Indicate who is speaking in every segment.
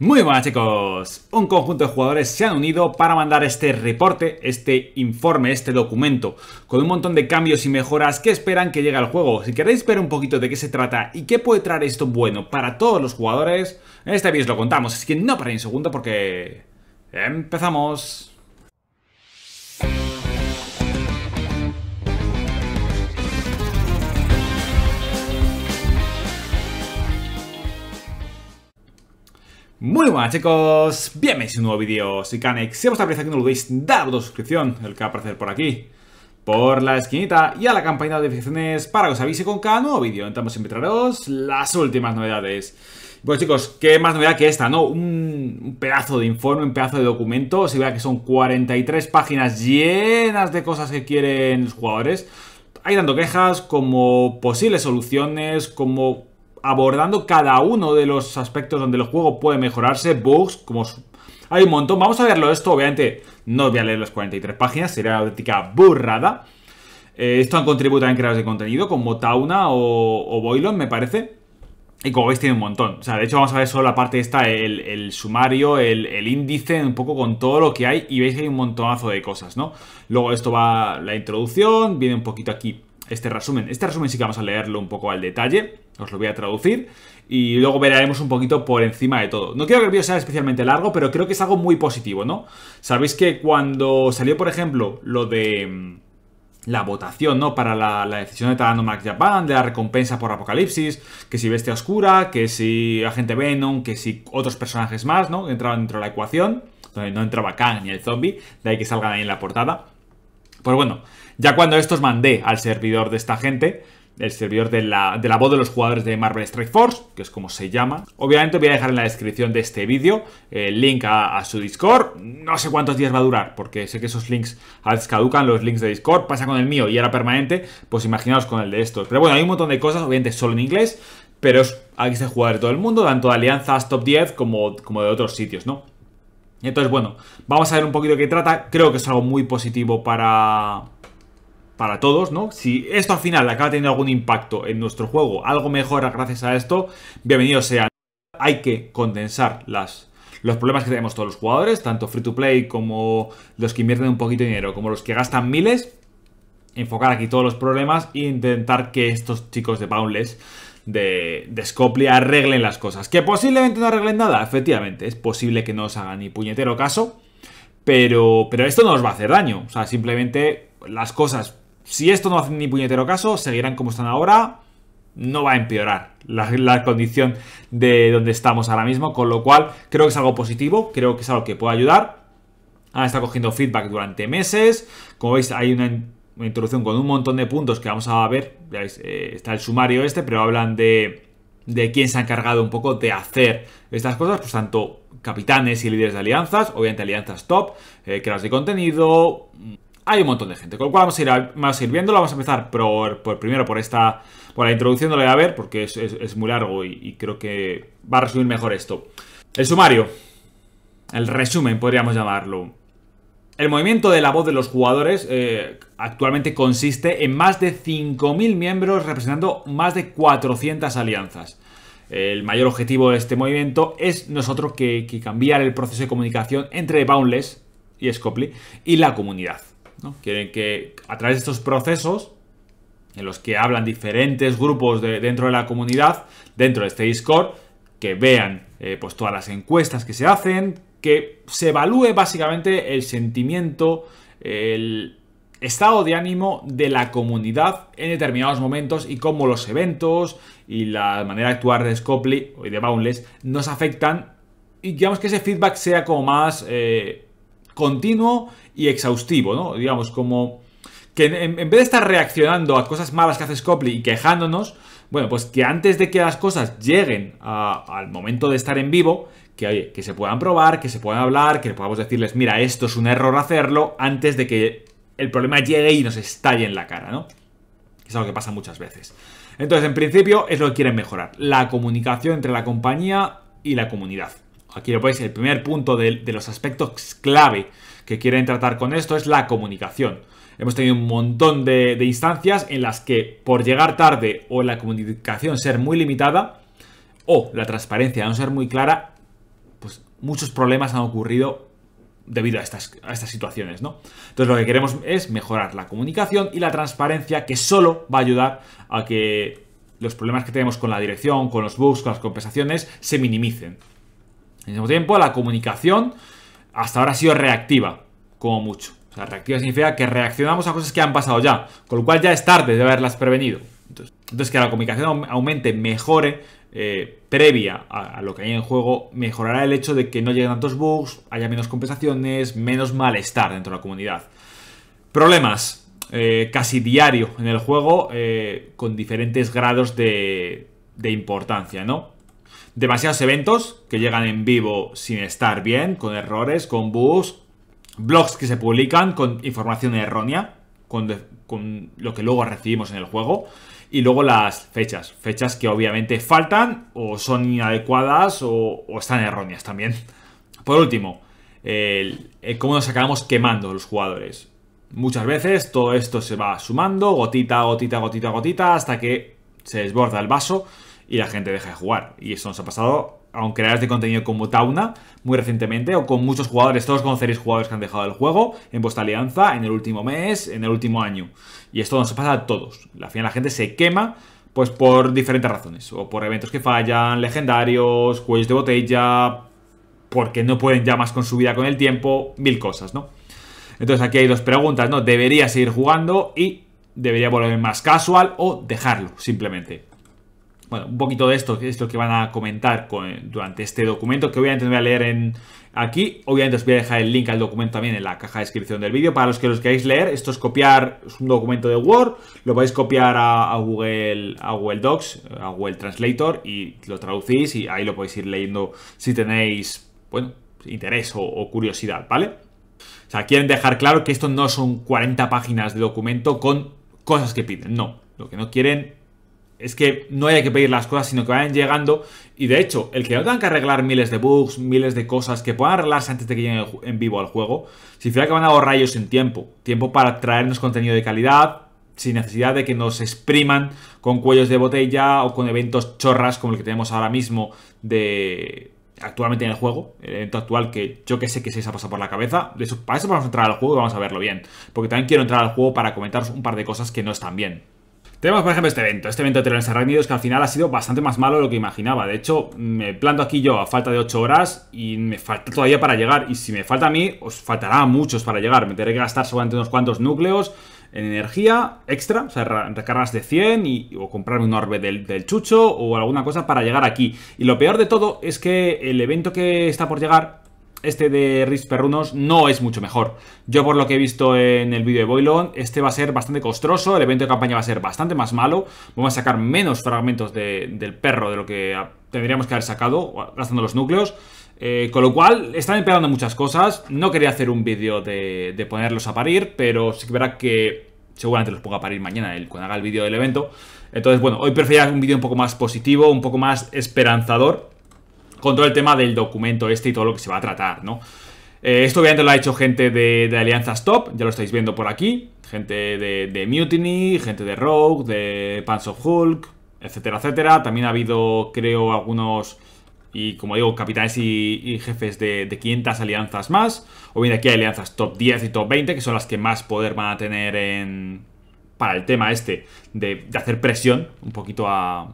Speaker 1: Muy buenas chicos, un conjunto de jugadores se han unido para mandar este reporte, este informe, este documento, con un montón de cambios y mejoras que esperan que llegue al juego. Si queréis ver un poquito de qué se trata y qué puede traer esto bueno para todos los jugadores, en este vídeo os lo contamos, así que no paréis un segundo porque... ¡Empezamos! Muy buenas chicos, bienvenidos a un nuevo vídeo, soy canex, si os aparece aquí no olvidéis dar a suscripción, el que va a aparecer por aquí, por la esquinita y a la campanita de notificaciones para que os avise con cada nuevo vídeo, intentamos invitaros las últimas novedades. Bueno chicos, qué más novedad que esta, ¿no? Un, pedazo de informe, un pedazo de documento, se vea que son 43 páginas llenas de cosas que quieren los jugadores, hay tanto quejas como posibles soluciones, como abordando cada uno de los aspectos donde el juego puede mejorarse, bugs, como hay un montón. Vamos a verlo esto, obviamente no voy a leer las 43 páginas, sería una auténtica burrada. Eh, esto han contribuido también creadores de contenido como Tauna o, o me parece. Y como veis tiene un montón. O sea, de hecho vamos a ver solo la parte esta, el, sumario, el, el, índice, un poco con todo lo que hay. Y veis que hay un montonazo de cosas, ¿no? Luego esto va la introducción, viene un poquito aquí este resumen. Este resumen sí que vamos a leerlo un poco al detalle, os lo voy a traducir y luego veremos un poquito por encima de todo. No quiero que el vídeo sea especialmente largo, pero creo que es algo muy positivo, ¿no? Sabéis que cuando salió, por ejemplo, lo de mm, la votación, ¿no? Para la, decisión de Tadano Japan, de la recompensa por Apocalipsis, que si Bestia Oscura, que si Agente Venom, que si otros personajes más, ¿no? Que Entraban dentro de la ecuación, donde no entraba Kang ni el zombie, de ahí que salgan ahí en la portada. Pues bueno, ya cuando estos mandé al servidor de esta gente, el servidor de la, voz de los jugadores de Marvel Strike Force, que es como se llama. Obviamente voy a dejar en la descripción de este vídeo el link a, su Discord. No sé cuántos días va a durar, porque sé que esos links a caducan, los links de Discord. Pasa con el mío y era permanente, pues imaginaos con el de estos. Pero bueno, hay un montón de cosas, obviamente solo en inglés, pero hay aquí se juega de todo el mundo, tanto de alianzas top 10 como, como de otros sitios, ¿no? Entonces, bueno, vamos a ver un poquito de qué trata. Creo que es algo muy positivo para, para todos, ¿no? Si esto al final acaba teniendo algún impacto en nuestro juego, algo mejora gracias a esto, Bienvenidos sean Hay que condensar las, los problemas que tenemos todos los jugadores, tanto free to play como los que invierten un poquito de dinero, como los que gastan miles. Enfocar aquí todos los problemas e intentar que estos chicos de Boundless de, de arreglen las cosas. Que posiblemente no arreglen nada, efectivamente. Es posible que no os hagan ni puñetero caso. Pero, pero esto no os va a hacer daño. O sea, simplemente las cosas, si esto no hace ni puñetero caso, seguirán como están ahora. No va a empeorar la, la condición de donde estamos ahora mismo. Con lo cual, creo que es algo positivo. Creo que es algo que puede ayudar. Han estado cogiendo feedback durante meses. Como veis, hay una una introducción con un montón de puntos que vamos a ver. Eh, está el sumario este, pero hablan de, de quién se ha encargado un poco de hacer estas cosas, pues tanto capitanes y líderes de alianzas, obviamente alianzas top, eh, creadores de contenido, mm, hay un montón de gente. Con lo cual vamos a ir, a, vamos a viéndolo, vamos a empezar por, primero por esta, por la introducción, no lo voy a ver porque es, muy largo y creo que va a resumir mejor esto. El sumario, el resumen podríamos llamarlo. El movimiento de la voz de los jugadores eh, actualmente consiste en más de 5.000 miembros representando más de 400 alianzas. El mayor objetivo de este movimiento es nosotros que, cambiar el proceso de comunicación entre Boundless y Scopely y la comunidad. Quieren que a través de estos procesos en los que hablan diferentes grupos dentro de la comunidad, dentro de este Discord, que vean eh, pues todas las encuestas que se hacen, que se evalúe básicamente el sentimiento, el estado de ánimo de la comunidad en determinados momentos y cómo los eventos y la manera de actuar de Scopley y de Boundless nos afectan y digamos que ese feedback sea como más eh, continuo y exhaustivo, ¿no? Digamos, como que en, vez de estar reaccionando a cosas malas que hace Scopley y quejándonos, bueno, pues que antes de que las cosas lleguen al momento de estar en vivo, que, se puedan probar, que se puedan hablar, que podamos decirles, mira, esto es un error hacerlo, antes de que el problema llegue y nos estalle en la cara, ¿no? Es algo que pasa muchas veces. Entonces, en principio, es lo que quieren mejorar. La comunicación entre la compañía y la comunidad. Aquí lo veis, el primer punto de, los aspectos clave que quieren tratar con esto es la comunicación. Hemos tenido un montón de instancias en las que por llegar tarde o la comunicación ser muy limitada, o la transparencia no ser muy clara, muchos problemas han ocurrido debido a estas, situaciones, ¿no? Entonces lo que queremos es mejorar la comunicación y la transparencia que solo va a ayudar a que los problemas que tenemos con la dirección, con los bugs, con las compensaciones, se minimicen. En el mismo tiempo, la comunicación hasta ahora ha sido reactiva, como mucho. O sea, reactiva significa que reaccionamos a cosas que han pasado ya, con lo cual ya es tarde de haberlas prevenido. Entonces, entonces, que la comunicación aumente, mejore, eh, previa a, lo que hay en el juego, mejorará el hecho de que no lleguen tantos bugs, haya menos compensaciones, menos malestar dentro de la comunidad. Problemas. Eh, casi diario en el juego, eh, con diferentes grados de, de importancia, ¿no? Demasiados eventos que llegan en vivo sin estar bien, con errores, con bugs, blogs que se publican con información errónea, con, con lo que luego recibimos en el juego. Y luego las fechas, fechas que obviamente faltan o son inadecuadas o, están erróneas también. Por último, el, cómo nos acabamos quemando los jugadores. Muchas veces todo esto se va sumando, gotita, gotita, gotita, gotita, hasta que se desborda el vaso y la gente deja de jugar. Y eso nos ha pasado aunque creadores de contenido como Tauna, muy recientemente, o con muchos jugadores, todos conoceréis jugadores que han dejado el juego en vuestra alianza en el último mes, en el último año. Y esto nos pasa a todos. la final la gente se quema pues por diferentes razones, o por eventos que fallan, legendarios, cuellos de botella, porque no pueden ya más con su vida con el tiempo, mil cosas, ¿no? Entonces aquí hay dos preguntas, ¿no? ¿Debería seguir jugando y debería volver más casual o dejarlo simplemente? bueno, un poquito de esto, es lo que van a comentar durante este documento, que obviamente voy a leer en aquí. Obviamente os voy a dejar el link al documento también en la caja de descripción del vídeo. Para los que los queráis leer, esto es copiar un documento de Word, lo podéis copiar a, Google, a Google Docs, a Google Translator y lo traducís y ahí lo podéis ir leyendo si tenéis, bueno, interés o curiosidad, ¿vale? O sea, quieren dejar claro que esto no son 40 páginas de documento con cosas que piden, no. Lo que no quieren es que no hay que pedir las cosas, sino que vayan llegando. Y de hecho, el que no tengan que arreglar miles de bugs, miles de cosas, que puedan arreglarse antes de que lleguen en vivo al juego, significa que van a ahorrar ellos en tiempo. Tiempo para traernos contenido de calidad, sin necesidad de que nos expriman con cuellos de botella o con eventos chorras como el que tenemos ahora mismo de actualmente en el juego, el evento actual que yo que sé que se les ha pasado por la cabeza, de eso, para eso vamos a entrar al juego y vamos a verlo bien, porque también quiero entrar al juego para comentaros un par de cosas que no están bien. Tenemos, por ejemplo, este evento. Este evento de Telones que al final ha sido bastante más malo de lo que imaginaba. De hecho, me planto aquí yo a falta de 8 horas y me falta todavía para llegar. Y si me falta a mí, os faltará a muchos para llegar. Me tendré que gastar solamente unos cuantos núcleos en energía extra, o sea, recargas de 100 y, o comprarme un orbe del, del, chucho o alguna cosa para llegar aquí. Y lo peor de todo es que el evento que está por llegar, este de Riz Perrunos no es mucho mejor. Yo por lo que he visto en el vídeo de Boilon, este va a ser bastante costoso. el evento de campaña va a ser bastante más malo, vamos a sacar menos fragmentos del perro de lo que tendríamos que haber sacado gastando los núcleos. Eh, con lo cual, están empeorando muchas cosas. No quería hacer un vídeo de, ponerlos a parir, pero sí que verá que seguramente los ponga a parir mañana cuando haga el vídeo del evento. Entonces, bueno, hoy prefería un vídeo un poco más positivo, un poco más esperanzador con todo el tema del documento este y todo lo que se va a tratar, ¿no? Eh, esto obviamente lo ha hecho gente de, Alianzas Top, ya lo estáis viendo por aquí. Gente de, Mutiny, gente de Rogue, de Pants of Hulk, etcétera, etcétera. También ha habido, creo, algunos, y como digo, capitanes y, jefes de, 500 alianzas más. O bien aquí hay alianzas top 10 y top 20, que son las que más poder van a tener en, para el tema este de hacer presión un poquito a,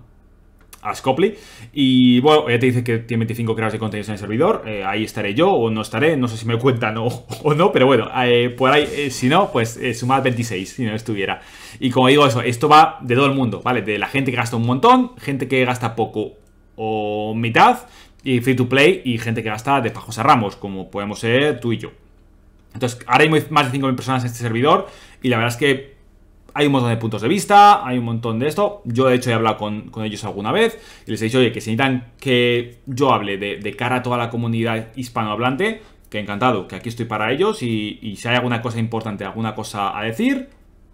Speaker 1: a Y bueno, ya te dice que tiene 25 creadores de contenidos en el servidor. Eh, ahí estaré yo o no estaré. No sé si me cuentan o, no, pero bueno, eh, por ahí, eh, si no, pues sumad 26 si no estuviera. Y como digo, eso, esto va de todo el mundo, ¿vale? De la gente que gasta un montón, gente que gasta poco o mitad, y free to play y gente que gasta de pajos a ramos, como podemos ser tú y yo. Entonces, ahora hay más de 5.000 personas en este servidor y la verdad es que hay un montón de puntos de vista, hay un montón de esto. Yo, de hecho, he hablado con, ellos alguna vez y les he dicho, oye, que si necesitan que yo hable de, cara a toda la comunidad hispanohablante, que encantado, que aquí estoy para ellos y, si hay alguna cosa importante, alguna cosa a decir,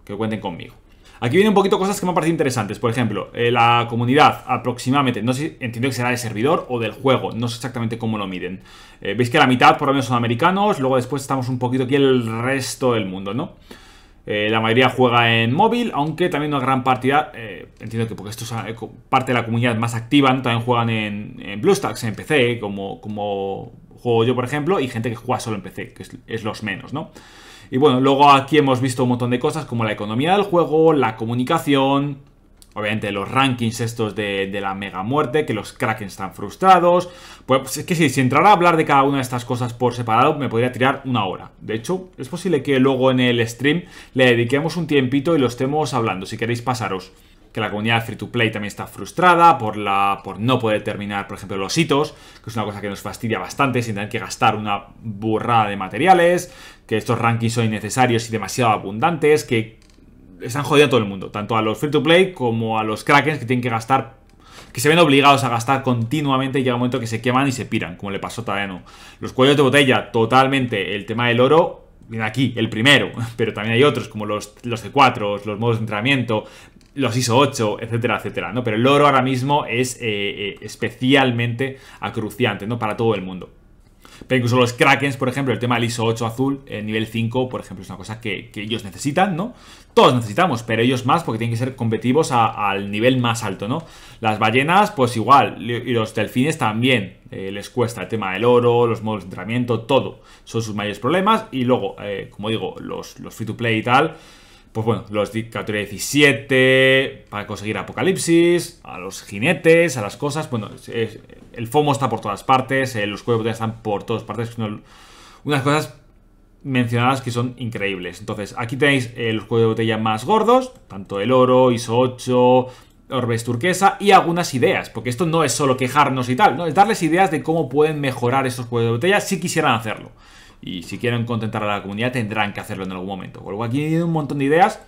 Speaker 1: que cuenten conmigo. Aquí vienen un poquito cosas que me han parecido interesantes. Por ejemplo, eh, la comunidad aproximadamente, no sé, entiendo que será de servidor o del juego, no sé exactamente cómo lo miden. Eh, veis que la mitad por lo menos son americanos, luego después estamos un poquito aquí el resto del mundo, ¿no? Eh, la mayoría juega en móvil, aunque también una gran partida, eh, entiendo que porque esto es eh, parte de la comunidad más activa, también juegan en, BlueStacks, en PC, como, juego yo, por ejemplo, y gente que juega solo en PC, que es, los menos, ¿no? Y bueno, luego aquí hemos visto un montón de cosas como la economía del juego, la comunicación, obviamente los rankings estos de, la mega muerte, que los Kraken están frustrados. Pues es que sí, si entrara a hablar de cada una de estas cosas por separado, me podría tirar una hora. De hecho, es posible que luego en el stream le dediquemos un tiempito y lo estemos hablando, si queréis pasaros. Que la comunidad free to play también está frustrada por, la, por no poder terminar, por ejemplo, los hitos, que es una cosa que nos fastidia bastante sin tener que gastar una burrada de materiales, que estos rankings son innecesarios y demasiado abundantes, que están jodiendo a todo el mundo, tanto a los free to play como a los crackers que tienen que gastar, que se ven obligados a gastar continuamente y llega un momento que se queman y se piran, como le pasó a Tadeno. Los cuellos de botella, totalmente. El tema del oro, viene aquí, el primero, pero también hay otros como los, los C4, los modos de entrenamiento, los ISO 8, etcétera, etcétera, ¿no? Pero el oro ahora mismo es eh, eh, especialmente acruciante, ¿no? Para todo el mundo. Pero incluso los Krakens, por ejemplo, el tema del ISO 8 azul, el eh, nivel 5, por ejemplo, es una cosa que, ellos necesitan, ¿no? Todos necesitamos, pero ellos más porque tienen que ser competitivos al nivel más alto, ¿no? Las ballenas, pues igual, y los delfines también eh, les cuesta el tema del oro, los modos de entrenamiento, todo. Son sus mayores problemas y luego, eh, como digo, los, los free to play y tal, pues bueno, los categoría 17, para conseguir Apocalipsis, a los jinetes, a las cosas. Bueno, el FOMO está por todas partes, eh, los juegos de están por todas partes. unas cosas mencionadas que son increíbles. Entonces, aquí tenéis los juegos de botella más gordos, tanto el oro, ISO 8, Orbes turquesa y algunas ideas, porque esto no es solo quejarnos y tal, ¿no? es darles ideas de cómo pueden mejorar esos juegos de botella si quisieran hacerlo. Y si quieren contentar a la comunidad tendrán que hacerlo en algún momento. Con aquí hay un montón de ideas.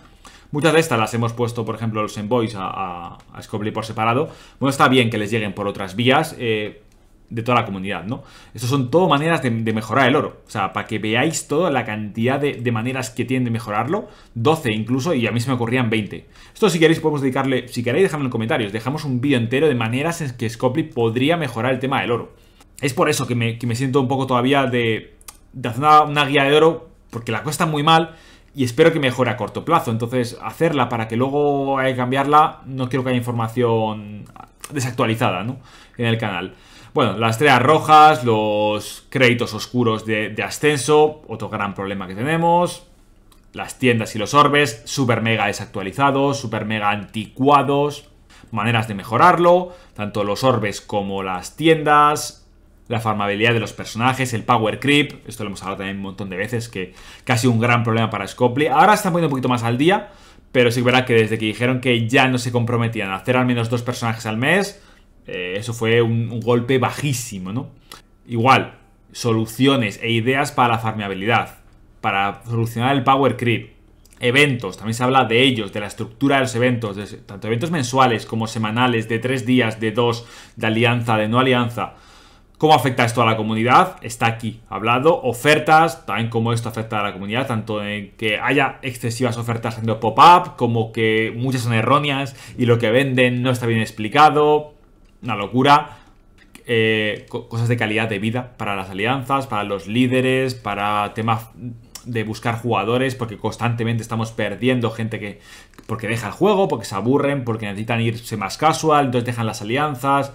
Speaker 1: Muchas de estas las hemos puesto, por ejemplo, los envoys a, a, por separado. Bueno, está bien que les lleguen por otras vías eh, de toda la comunidad, ¿no? Estos son todo maneras de, mejorar el oro. O sea, para que veáis toda la cantidad de, maneras que tienen de mejorarlo. 12 incluso, y a mí se me ocurrían 20. Esto si queréis podemos dedicarle, si queréis dejadme en los comentarios, dejamos un vídeo entero de maneras en que Scoply podría mejorar el tema del oro. Es por eso que me siento un poco todavía de de hacer una, guía de oro porque la cuesta muy mal y espero que mejore a corto plazo. Entonces, hacerla para que luego hay que cambiarla, no quiero que haya información desactualizada ¿no? en el canal. Bueno, las estrellas rojas, los créditos oscuros de, de, ascenso, otro gran problema que tenemos. Las tiendas y los orbes, super mega desactualizados, super mega anticuados. Maneras de mejorarlo, tanto los orbes como las tiendas la farmabilidad de los personajes, el power creep, esto lo hemos hablado también un montón de veces, que casi un gran problema para Scopely. Ahora están poniendo un poquito más al día, pero sí que verá que desde que dijeron que ya no se comprometían a hacer al menos dos personajes al mes, eh, eso fue un, golpe bajísimo, ¿no? Igual, soluciones e ideas para la farmabilidad, para solucionar el power creep. Eventos, también se habla de ellos, de la estructura de los eventos, tanto eventos mensuales como semanales, de tres días, de dos, de alianza, de no alianza ¿Cómo afecta esto a la comunidad? Está aquí hablado. Ofertas, también cómo esto afecta a la comunidad, tanto en que haya excesivas ofertas en el pop-up, como que muchas son erróneas y lo que venden no está bien explicado. Una locura. Eh, cosas de calidad de vida para las alianzas, para los líderes, para temas de buscar jugadores, porque constantemente estamos perdiendo gente que. porque deja el juego, porque se aburren, porque necesitan irse más casual, entonces dejan las alianzas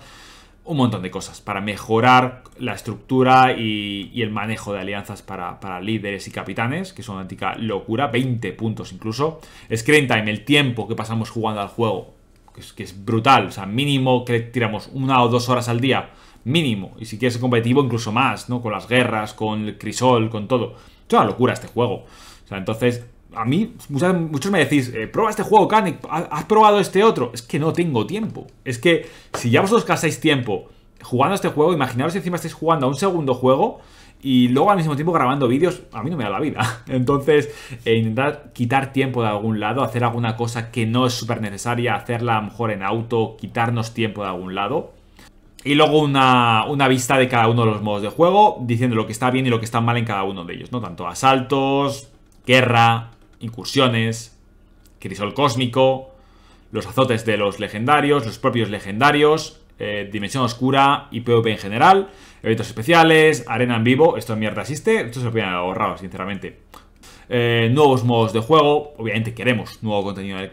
Speaker 1: un montón de cosas para mejorar la estructura y, el manejo de alianzas para, líderes y capitanes, que es una auténtica locura, 20 puntos incluso. Screen time, el tiempo que pasamos jugando al juego, que es, que es brutal, o sea, mínimo que tiramos una o dos horas al día, mínimo, y si quieres ser competitivo incluso más, ¿no? Con las guerras, con el crisol, con todo. Es una locura este juego. O sea, entonces a mí, muchos me decís, eh, prueba este juego, Kane has probado este otro. Es que no tengo tiempo. Es que si ya vosotros casáis tiempo jugando este juego, imaginaros encima estáis jugando a un segundo juego y luego al mismo tiempo grabando vídeos, a mí no me da la vida. Entonces, eh, intentar quitar tiempo de algún lado, hacer alguna cosa que no es súper necesaria, hacerla a lo mejor en auto, quitarnos tiempo de algún lado. Y luego una, una, vista de cada uno de los modos de juego, diciendo lo que está bien y lo que está mal en cada uno de ellos, ¿no? Tanto asaltos, guerra, incursiones, crisol cósmico, los azotes de los legendarios, los propios legendarios, eh, Dimensión Oscura y PvP en general, eventos especiales, arena en vivo, esto mierda existe, esto se lo hubiera ahorrado sinceramente. Eh, nuevos modos de juego, obviamente queremos nuevo contenido en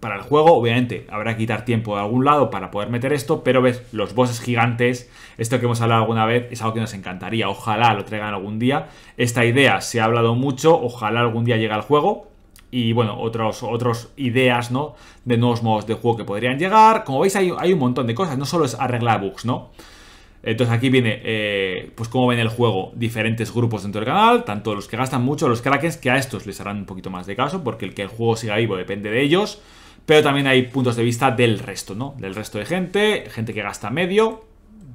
Speaker 1: para el juego, obviamente habrá que quitar tiempo de algún lado para poder meter esto, pero ves, los bosses gigantes, esto que hemos hablado alguna vez, es algo que nos encantaría, ojalá lo traigan algún día. Esta idea se ha hablado mucho, ojalá algún día llegue al juego. Y bueno, otras otros ideas, ¿no? De nuevos modos de juego que podrían llegar. Como veis, hay, un montón de cosas, no solo es arreglar bugs, ¿no? Entonces aquí viene, eh, pues como ven el juego diferentes grupos dentro del canal, tanto los que gastan mucho, los crackers, que a estos les harán un poquito más de caso, porque el que el juego siga vivo depende de ellos pero también hay puntos de vista del resto, ¿no? Del resto de gente, gente que gasta medio,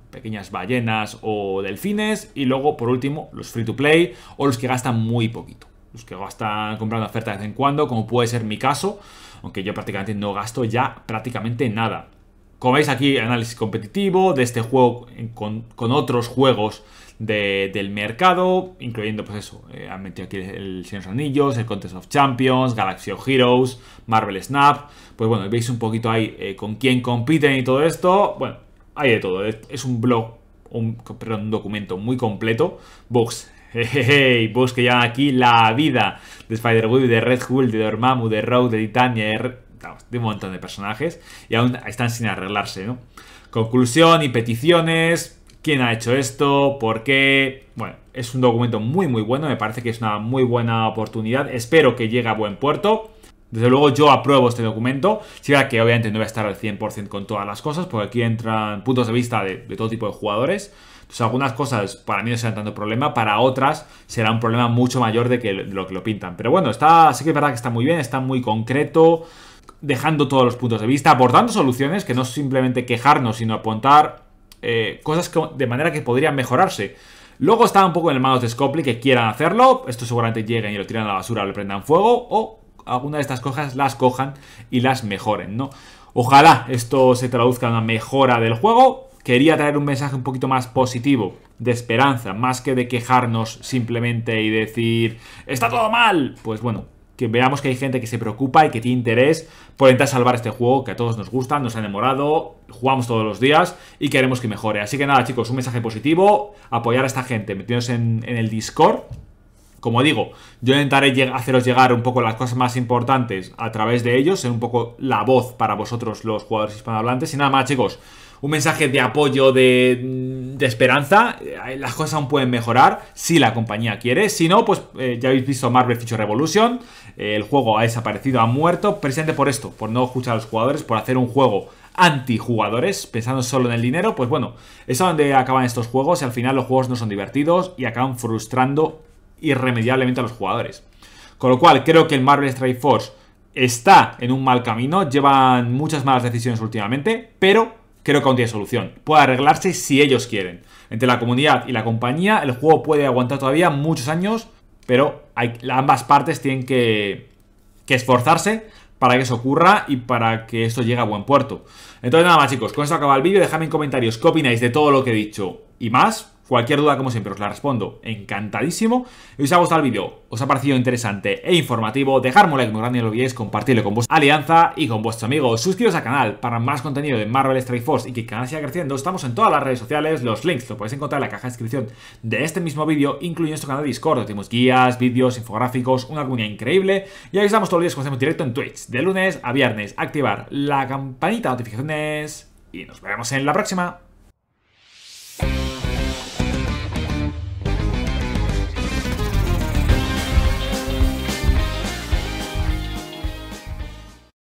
Speaker 1: pequeñas ballenas o delfines, y luego, por último, los free to play o los que gastan muy poquito. Los que gastan comprando oferta de vez en cuando, como puede ser mi caso, aunque yo prácticamente no gasto ya prácticamente nada. Como veis aquí, análisis competitivo de este juego con, con otros juegos del mercado, incluyendo, pues eso, eh, han metido aquí el Señor Anillos, el Contest of Champions, Galaxy of Heroes, Marvel Snap, pues bueno, veis un poquito ahí eh, con quién compiten y todo esto, bueno, hay de todo, es un blog, un, perdón, un documento muy completo, Bugs, Hey, bugs que llevan aquí la vida de spider web de Red Hulk, de Dormammu, de Rogue, de Titania, de, de un montón de personajes y aún están sin arreglarse, ¿no? Conclusión y peticiones, quién ha hecho esto, por qué. Bueno, es un documento muy muy bueno, me parece que es una muy buena oportunidad, espero que llegue a buen puerto. Desde luego yo apruebo este documento, si que obviamente no voy a estar al 100% con todas las cosas, porque aquí entran puntos de vista de, todo tipo de jugadores. Entonces algunas cosas para mí no serán tanto problema, para otras será un problema mucho mayor de, lo que lo pintan. Pero bueno, está, sí que es verdad que está muy bien, está muy concreto, dejando todos los puntos de vista, aportando soluciones, que no es simplemente quejarnos, sino apuntar eh, cosas de manera que podrían mejorarse. Luego está un poco en el manos de Scopely que quieran hacerlo. Esto seguramente lleguen y lo tiran a la basura, o le prendan fuego. O alguna de estas cosas las cojan y las mejoren, ¿no? Ojalá esto se traduzca en una mejora del juego. Quería traer un mensaje un poquito más positivo, de esperanza, más que de quejarnos simplemente y decir, está todo mal. Pues bueno, veamos que hay gente que se preocupa y que tiene interés por intentar salvar este juego que a todos nos gusta, nos ha enamorado, jugamos todos los días y queremos que mejore. Así que nada, chicos, un mensaje positivo, apoyar a esta gente, metidos en, el Discord. Como digo, yo intentaré haceros llegar un poco las cosas más importantes a través de ellos, ser un poco la voz para vosotros los jugadores hispanohablantes. Y nada más, chicos, un mensaje de apoyo, de, mm, esperanza. Eh, las cosas aún pueden mejorar si la compañía quiere. Si no, pues eh, ya habéis visto Marvel Future Revolution el juego ha desaparecido, ha muerto, precisamente por esto, por no escuchar a los jugadores, por hacer un juego antijugadores, pensando solo en el dinero, pues bueno, es donde acaban estos juegos y al final los juegos no son divertidos y acaban frustrando irremediablemente a los jugadores. Con lo cual, creo que el Marvel Strike Force está en un mal camino, llevan muchas malas decisiones últimamente, pero creo que aún tiene solución. Puede arreglarse si ellos quieren. Entre la comunidad y la compañía, el juego puede aguantar todavía muchos años, pero ambas partes tienen que, que esforzarse para que eso ocurra y para que esto llegue a buen puerto. Entonces nada más chicos, con esto acaba el vídeo, dejadme en comentarios qué opináis de todo lo que he dicho y más, Cualquier duda, como siempre, os la respondo encantadísimo. Si os ha gustado el vídeo, os ha parecido interesante e informativo, dejadme un like muy grande, no lo olvidéis, compartirlo con vuestra alianza y con vuestros amigos. Suscribiros al canal para más contenido de Marvel Strike Force y que el canal siga creciendo. Estamos en todas las redes sociales, los links los podéis encontrar en la caja de descripción de este mismo vídeo, incluyendo nuestro canal de Discord, tenemos guías, vídeos, infográficos, una comunidad increíble. Y ahí estamos todos los días cuando hacemos directo en Twitch, de lunes a viernes. Activar la campanita de notificaciones y nos vemos en la próxima.